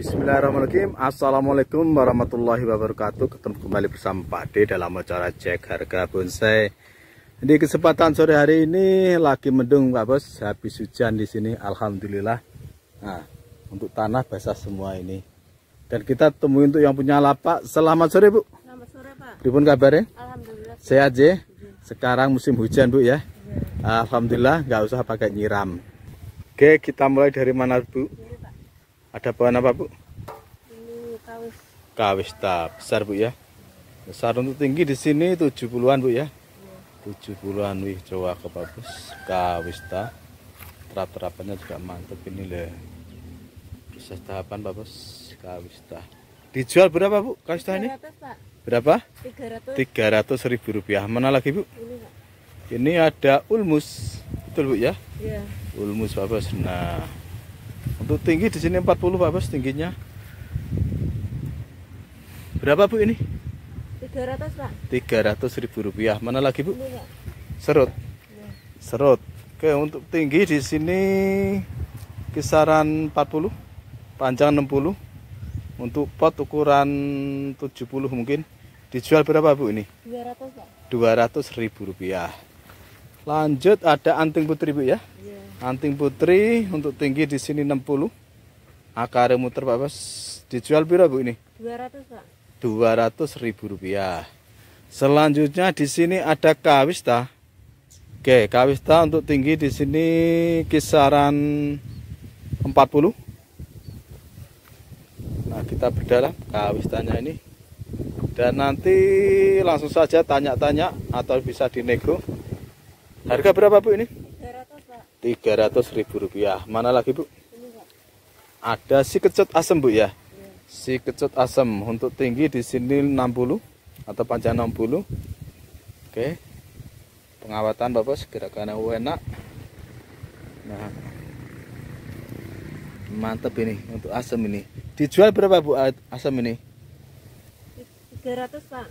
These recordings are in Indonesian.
Bismillahirrahmanirrahim Assalamualaikum warahmatullahi wabarakatuh Ketemu kembali bersama Pak D dalam acara cek harga bonsai Di kesempatan sore hari ini Lagi mendung Pak Bos Habis hujan di sini Alhamdulillah Nah untuk tanah basah semua ini Dan kita temui untuk yang punya lapak Selamat sore Bu Selamat sore Pak Beripun kabarnya Alhamdulillah Sehat ya Sekarang musim hujan Bu ya, ya. Alhamdulillah nggak usah pakai nyiram Oke kita mulai dari mana Bu ada pohon apa, Bu? Ini kawis. Kawis tak besar, Bu ya. Besar untuk tinggi di sini 70-an, Bu ya. ya. 70-an wih ke kebabus kawis tak. Terap-terapannya juga mantep ini le. Bisa tahapan babus kawis tak. Dijual berapa, Bu? Kawis tak ini? 300, Pak. Berapa? Tiga ratus ribu rupiah. Mana lagi, Bu? Ini, ada ulmus. Betul, Bu ya? Iya. Ulmus babus Nah, untuk tinggi di sini 40 Pak Bos tingginya. Berapa Bu ini? 300 Pak. 300 ribu rupiah. Mana lagi Bu? Ini, iya. Serut. Ini. Iya. Serut. Oke untuk tinggi di sini kisaran 40, panjang 60. Untuk pot ukuran 70 mungkin. Dijual berapa Bu ini? 200 Pak. 200 ribu rupiah. Lanjut ada anting putri Bu ya? Iya. Anting putri untuk tinggi di sini 60. Akar muter Pak Bas. Dijual berapa Bu ini? 200, Pak. 200 ribu rupiah. Selanjutnya di sini ada kawista. Oke, kawista untuk tinggi di sini kisaran 40. Nah, kita bedalah kawistanya ini. Dan nanti langsung saja tanya-tanya atau bisa dinego. Harga berapa Bu ini? ribu rupiah mana lagi Bu ada si kecut asem Bu ya si kecut asem untuk tinggi di sini 60 atau panjang 60 oke pengawatan Bapak segera karena enak nah mantep ini untuk asem ini dijual berapa Bu asem ini 300 Pak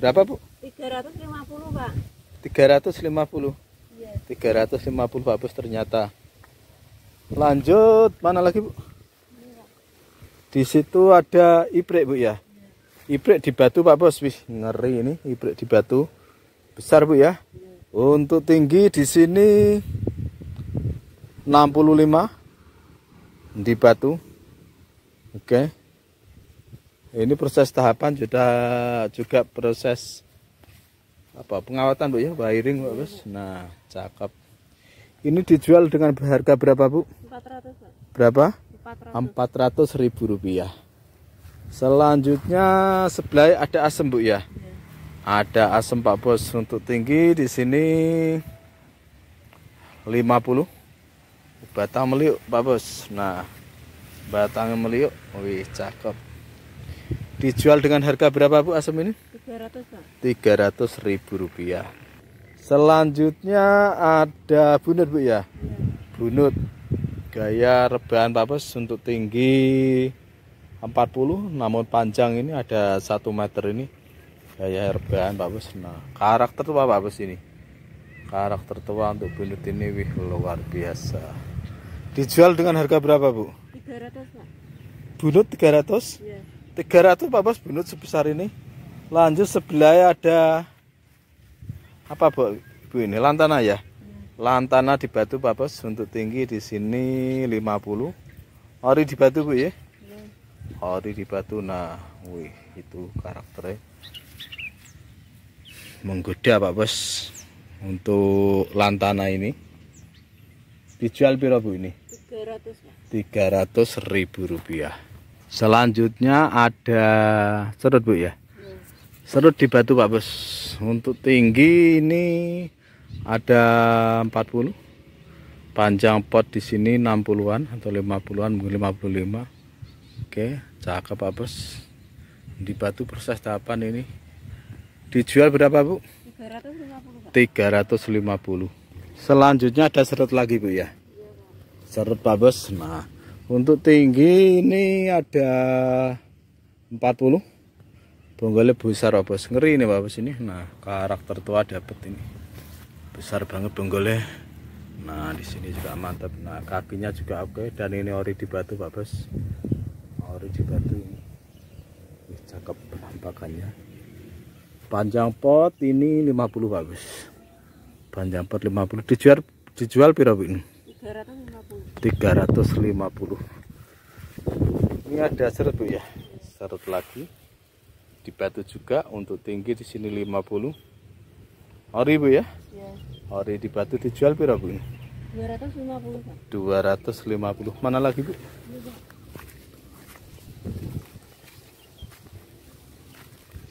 berapa Bu 350 Pak 350 350 Pak ternyata lanjut mana lagi Bu di situ ada iprek Bu ya iprek di batu Pak Bos wih ngeri ini iprek di batu besar Bu ya untuk tinggi di sini 65 di batu oke ini proses tahapan sudah juga proses apa pengawatan bu ya wiring bu bos nah cakep ini dijual dengan harga berapa bu 400 berapa 400 ribu rupiah selanjutnya sebelah ada asem bu ya, iya. ada asem pak bos untuk tinggi di sini 50 batang meliuk pak bos nah batang meliuk wih cakep dijual dengan harga berapa bu asem ini 300 ratus ribu rupiah selanjutnya ada bunut bu ya, ya. bunut gaya rebahan papes untuk tinggi 40 namun panjang ini ada satu meter ini gaya rebahan papes nah karakter tua papes ini karakter tua untuk bunut ini wih luar biasa dijual dengan harga berapa bu 300 pak bunut 300 ya. 300 papes bunut sebesar ini lanjut sebelah ya ada apa bu, bu ini lantana ya lantana di batu babas untuk tinggi di sini 50 ori di batu bu ya iya. ori di batu nah wih itu karakternya menggoda pak bos untuk lantana ini dijual berapa bu ini 300 ribu rupiah selanjutnya ada cerut bu ya serut di batu Pak Bos untuk tinggi ini ada 40 panjang pot di sini 60-an atau 50-an mungkin 55 oke cakep Pak Bos di batu proses tahapan ini dijual berapa Bu 350 Pak. 350 selanjutnya ada serut lagi Bu ya serut Pak Bos nah untuk tinggi ini ada 40 bonggolnya besar apa bos ngeri nih sini. sini nah karakter tua dapet ini besar banget bonggolnya nah di sini juga mantap nah kakinya juga oke okay. dan ini ori di batu pak bos ori di batu ini Wih, cakep penampakannya panjang pot ini 50 pak bos panjang pot 50 dijual dijual berapa ini 350 350 ini ada serut ya serut lagi di batu juga untuk tinggi di sini 50 ori bu ya? yeah. ori di batu dijual berapa bu? 250 250 mana lagi bu?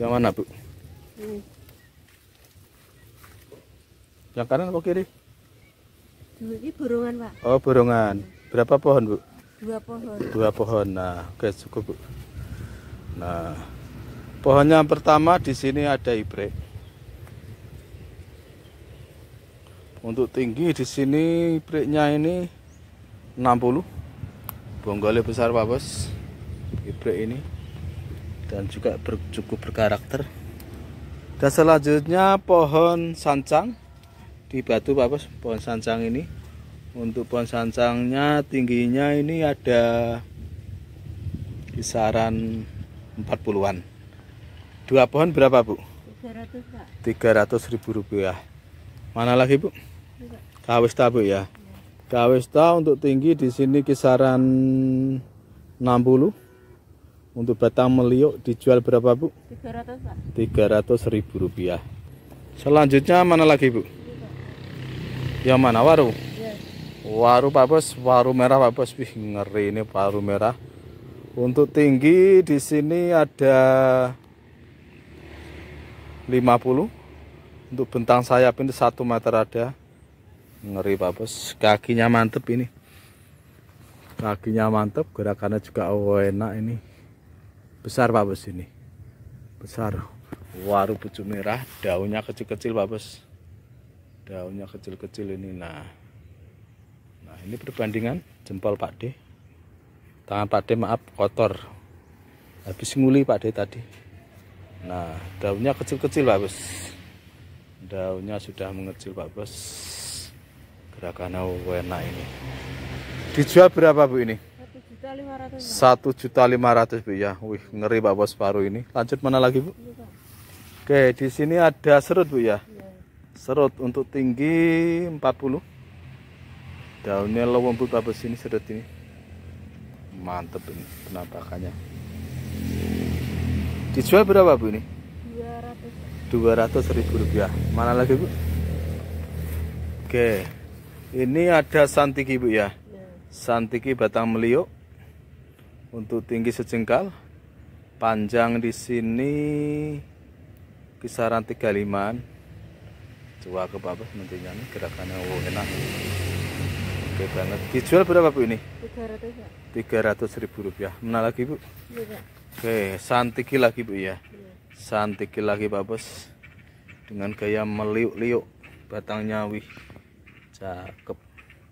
yang mana bu? yang kanan atau kiri? ini borongan pak oh borongan berapa pohon bu? dua pohon dua pohon nah oke cukup bu nah Pohonnya yang pertama di sini ada ibre. Untuk tinggi di sini ibriknya ini 60. Bonggolnya besar Pak Bos. Ibrek ini dan juga ber, cukup berkarakter. Dan selanjutnya pohon sancang di batu Pak Bos, pohon sancang ini. Untuk pohon sancangnya tingginya ini ada kisaran 40-an. Dua pohon berapa, Bu? 300, ratus ribu rupiah. Mana lagi, Bu? kawesta Kawista, Bu, ya? kawesta Kawista untuk tinggi di sini kisaran 60. Untuk batang meliuk dijual berapa, Bu? 300, ratus ribu rupiah. Selanjutnya mana lagi, Bu? Yang mana, waru? Iya. Waru, Pak Bos. Waru merah, Pak Bos. Wih, ngeri ini waru merah. Untuk tinggi di sini ada 50 untuk bentang sayap ini satu meter ada ngeri pak bos kakinya mantep ini kakinya mantep gerakannya juga oh, enak ini besar pak bos ini besar waru pucuk merah daunnya kecil-kecil pak bos daunnya kecil-kecil ini nah nah ini perbandingan jempol pak D tangan pak D maaf kotor habis nguli pak D tadi nah daunnya kecil-kecil Pak Bos daunnya sudah mengecil Pak Bos Gerakan wena ini dijual berapa Bu ini? satu juta lima ratus Bu ya wih ngeri Pak Bos paru ini lanjut mana lagi Bu? Iya, Oke di sini ada serut Bu ya iya. serut untuk tinggi 40 daunnya lowong Bu Pak Bos ini serut ini mantep ini penampakannya Dijual berapa Bu ini? Dua ratus. ribu rupiah. Mana lagi Bu? Oke. Ini ada santiki Bu ya. ya. Santiki batang meliuk. Untuk tinggi sejengkal. Panjang di sini kisaran 35 coba ke bawah nantinya nih gerakannya oh, enak oke banget dijual berapa bu ini 300 ya 300 ribu rupiah mana lagi bu iya, Oke, santiki lagi Bu ya. Santiki lagi Pak Bos. Dengan gaya meliuk-liuk batang nyawi, Cakep.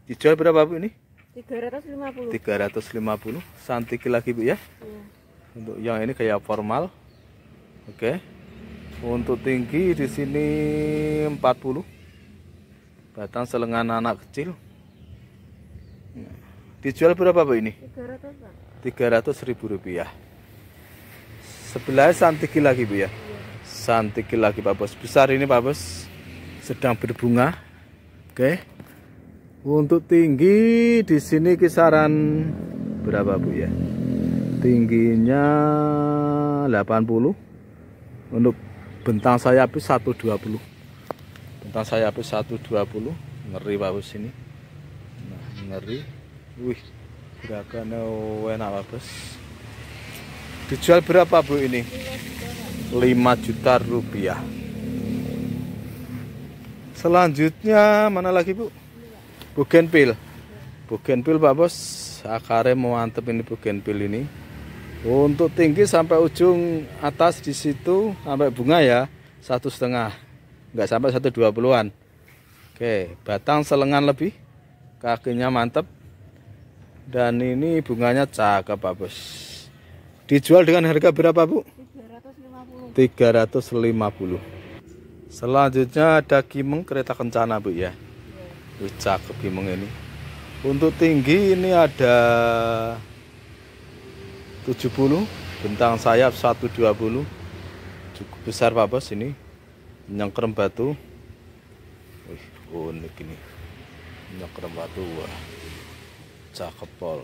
Dijual berapa Bu ini? 350. 350. Santiki lagi Bu ya. Iya. Untuk yang ini kayak formal. Oke. Untuk tinggi di sini 40. Batang selengan anak kecil. Dijual berapa Bu ini? 300, Pak. 300 ribu rupiah. Sebelah santiki lagi Bu ya. Santiki lagi Pak Bos. Besar ini Pak Bos. Sedang berbunga. Oke. Untuk tinggi di sini kisaran berapa Bu ya? Tingginya 80. Untuk bentang saya sayap 120. Bentang saya sayap 120. Ngeri Pak Bos ini. Nah, ngeri. Wih, gerakannya enak Pak Bos. Dijual berapa Bu ini? 5 juta rupiah. Selanjutnya mana lagi Bu? Bugenpil. Bugenpil Pak Bos. Akarnya mau mantep ini bugenpil ini. Untuk tinggi sampai ujung atas di situ sampai bunga ya satu setengah, Enggak sampai satu dua puluhan. Oke, batang selengan lebih, kakinya mantep, dan ini bunganya cakep, Pak Bos. Dijual dengan harga berapa, Bu? 350. 350. Selanjutnya ada kimeng kereta kencana, Bu ya. Iya. Wih, cakep kimeng ini. Untuk tinggi ini ada 70, bentang sayap 120. Cukup besar Pak Bos ini. Nyengkrem batu. Wih, unik ini. Nyengkrem batu. Wah. Cakep pol.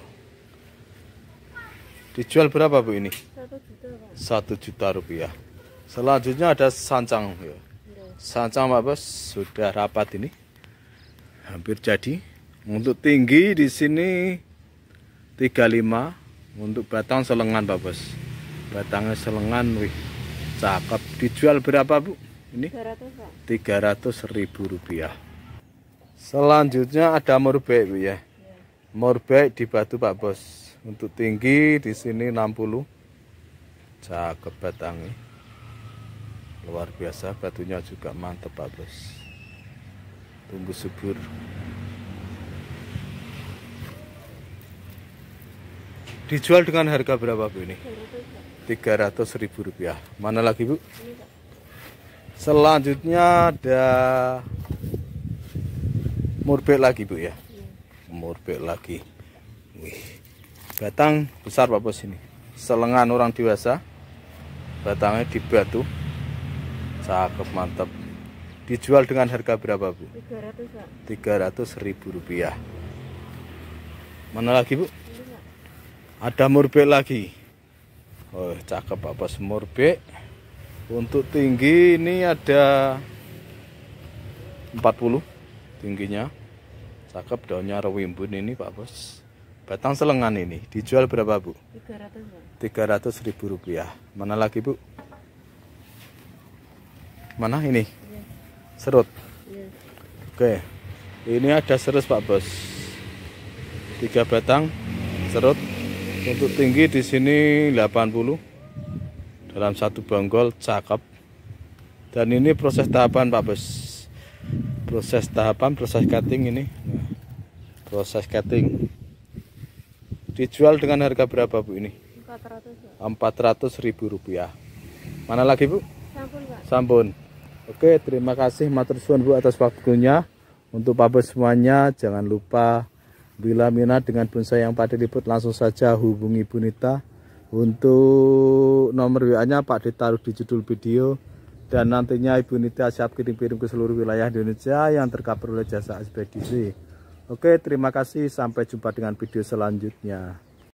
Dijual berapa Bu ini? Satu juta juta rupiah. Selanjutnya ada sancang ya. Sancang Pak Bos sudah rapat ini. Hampir jadi. Untuk tinggi di sini 35 untuk batang selengan Pak Bos. Batangnya selengan wih. Cakep. Dijual berapa Bu? Ini 300 Pak. ribu rupiah. Selanjutnya ada morbek Bu ya. ya. Morbek di batu Pak Bos untuk tinggi di sini 60. Cakep batangnya. Luar biasa batunya juga mantep bagus Bos. Tumbuh subur. Dijual dengan harga berapa Bu ini? 300 ribu rupiah. Mana lagi Bu? Selanjutnya ada murbek lagi Bu ya. Iya. Murbek lagi. Wih batang besar Pak Bos ini selengan orang dewasa batangnya di batu cakep mantap dijual dengan harga berapa Bu? 300 ratus ribu rupiah mana lagi Bu? ada murbe lagi oh cakep Pak Bos murbe untuk tinggi ini ada 40 tingginya cakep daunnya rewimbun ini Pak Bos Batang selengan ini dijual berapa Bu? 300 ribu rupiah. Mana lagi Bu? Mana ini? Ya. Serut. Ya. Oke. Ini ada serut Pak Bos. Tiga batang serut. Untuk tinggi di sini 80 dalam satu bonggol cakep. Dan ini proses tahapan Pak Bos. Proses tahapan proses cutting ini. Proses cutting Dijual dengan harga berapa Bu ini? 400. Ya. ratus ribu rupiah. Mana lagi Bu? Sampun. Pak. Oke, terima kasih Matur Suan Bu atas waktunya. Untuk pabos semuanya, jangan lupa bila minat dengan bonsai yang Pak liput langsung saja hubungi Bu Nita. Untuk nomor WA-nya Pak ditaruh di judul video dan nantinya Ibu Nita siap kirim-kirim ke seluruh wilayah Indonesia yang tercover oleh jasa ekspedisi. Oke, terima kasih. Sampai jumpa dengan video selanjutnya.